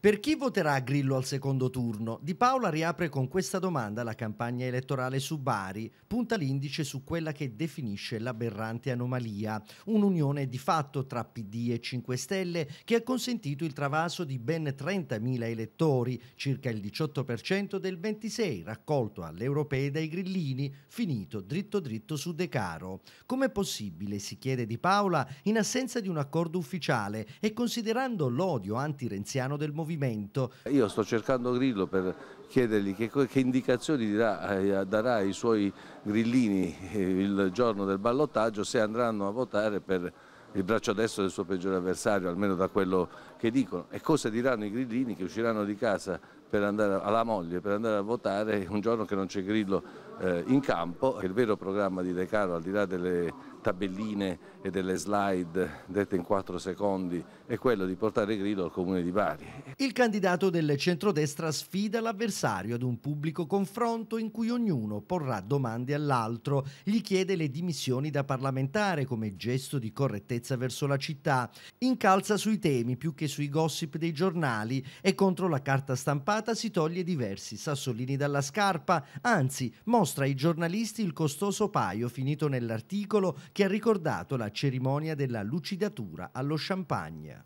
Per chi voterà Grillo al secondo turno? Di Paola riapre con questa domanda la campagna elettorale su Bari, punta l'indice su quella che definisce l'aberrante anomalia, un'unione di fatto tra PD e 5 Stelle che ha consentito il travaso di ben 30.000 elettori, circa il 18% del 26 raccolto alle europee dai grillini, finito dritto dritto su De Caro. Com'è possibile, si chiede Di Paola, in assenza di un accordo ufficiale e considerando l'odio antirenziano del movimento? movimento. Io sto cercando Grillo per chiedergli che, che indicazioni darà, eh, darà ai suoi grillini eh, il giorno del ballottaggio se andranno a votare per il braccio destro del suo peggiore avversario, almeno da quello che dicono. E cosa diranno i grillini che usciranno di casa per andare alla moglie per andare a votare un giorno che non c'è Grillo eh, in campo. Il vero programma di De Caro, al di là delle tabelline e delle slide dette in quattro secondi, è quello di portare grido al comune di Bari. Il candidato del centrodestra sfida l'avversario ad un pubblico confronto in cui ognuno porrà domande all'altro, gli chiede le dimissioni da parlamentare come gesto di correttezza verso la città, incalza sui temi più che sui gossip dei giornali e contro la carta stampata si toglie diversi sassolini dalla scarpa, anzi mostra mostra ai giornalisti il costoso paio finito nell'articolo che ha ricordato la cerimonia della lucidatura allo champagne.